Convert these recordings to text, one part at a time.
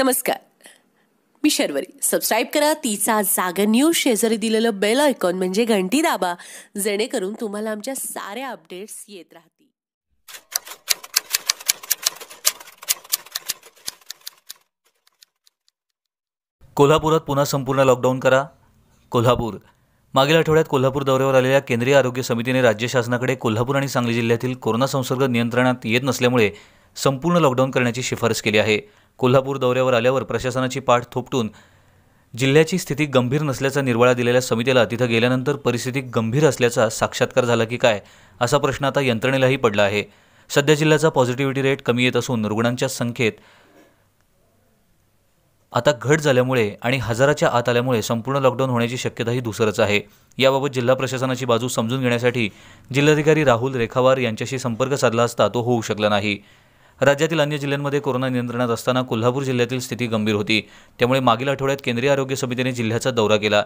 नमस्कार मी शर्वरी सबस्क्राईब करा तिचा जागा न्यूज शेजारी दिलेलं बेल आयकॉन म्हणजे घंटी दाबा जेणेकरून तुम्हाला आमच्या साऱ्या अपडेट्स येत राहतील कोल्हापुरात पुन्हा संपूर्ण लॉकडाऊन करा कोल्हापूर मागील आठवड्यात कोल्हापूर दौऱ्यावर आलेल्या केंद्रीय आरोग्य समितीने राज्य शासनाकडे कोल्हापूर आणि सांगली जिल्ह्यातील कोरोना संसर्ग नियंत्रणात येत नसल्यामुळे संपूर्ण लॉकडाऊन करण्याची शिफारस केली आहे कोल्हापूर दौऱ्यावर आल्यावर प्रशासनाची पाठ थोपटून जिल्ह्याची स्थिती गंभीर नसल्याचा निर्वाळा दिलेल्या समितीला तिथं गेल्यानंतर परिस्थिती गंभीर असल्याचा साक्षात्कार झाला की काय असा प्रश्न आता यंत्रणेलाही पडला आहे सध्या जिल्ह्याचा पॉझिटिव्हिटी रेट कमी येत असून रुग्णांच्या संख्येत आता घट झाल्यामुळे आणि हजाराच्या आत आल्यामुळे संपूर्ण लॉकडाऊन होण्याची शक्यताही दुसरंच आहे याबाबत जिल्हा प्रशासनाची बाजू समजून घेण्यासाठी जिल्हाधिकारी राहुल रेखावार यांच्याशी संपर्क साधला असता तो होऊ शकला नाही राज्यातील अन्य जिल्ह्यांमध्ये कोरोना नियंत्रणात असताना कोल्हापूर जिल्ह्यातील स्थिती गंभीर होती त्यामुळे मागील आठवड्यात केंद्रीय आरोग्य समितीने जिल्ह्याचा दौरा केला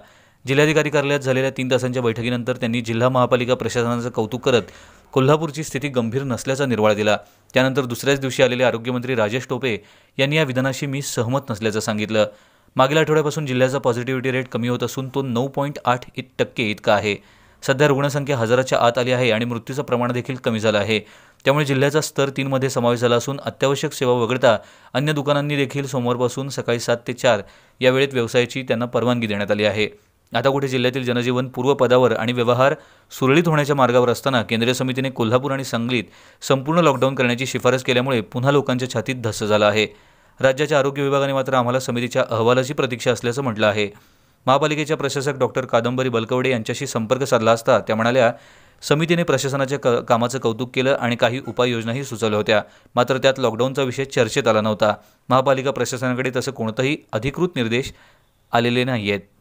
जिल्हाधिकारी कार्यालयात झालेल्या तीन तासांच्या बैठकीनंतर त्यांनी जिल्हा महापालिका प्रशासनाचं कौतुक करत कोल्हापूरची स्थिती गंभीर नसल्याचा निर्वाळ दिला त्यानंतर दुसऱ्याच दिवशी आलेले आरोग्यमंत्री राजेश टोपे यांनी या विधानाशी मी सहमत नसल्याचं सांगितलं मागील आठवड्यापासून जिल्ह्याचा पॉझिटिव्हिटी रेट कमी होत असून तो नऊ पॉईंट आठ टक्के इतका आहे सध्या रुग्णसंख्या हजाराच्या आत आली आहे आणि मृत्यूचं प्रमाण देखील कमी झालं आहे त्यामुळे जिल्ह्याचा स्तर तीनमध्ये समावेश झाला असून अत्यावश्यक सेवा वगळता अन्य दुकानांनी देखील सोमवारपासून सकाळी सात ते चार या वेळेत व्यवसायाची त्यांना परवानगी देण्यात आली आहे आता कुठे जिल्ह्यातील जनजीवन पूर्वपदावर आणि व्यवहार सुरळीत होण्याच्या मार्गावर असताना केंद्रीय समितीने कोल्हापूर आणि सांगलीत संपूर्ण लॉकडाऊन करण्याची शिफारस केल्यामुळे पुन्हा लोकांच्या छातीत धस्स झाला आहे राज्याच्या आरोग्य विभागाने मात्र आम्हाला समितीच्या अहवालाची प्रतीक्षा असल्याचं म्हटलं आहे महापालिकेच्या प्रशासक डॉक्टर कादंबरी बलकवडे यांच्याशी संपर्क साधला असता त्या म्हणाल्या समितीने प्रशासनाच्या क कामाचं कौतुक केलं आणि काही उपाययोजनाही सुचवल्या होत्या मात्र त्यात लॉकडाऊनचा विषय चर्चेत आला नव्हता महापालिका प्रशासनाकडे तसं कोणतंही अधिकृत निर्देश आलेले नाही आहेत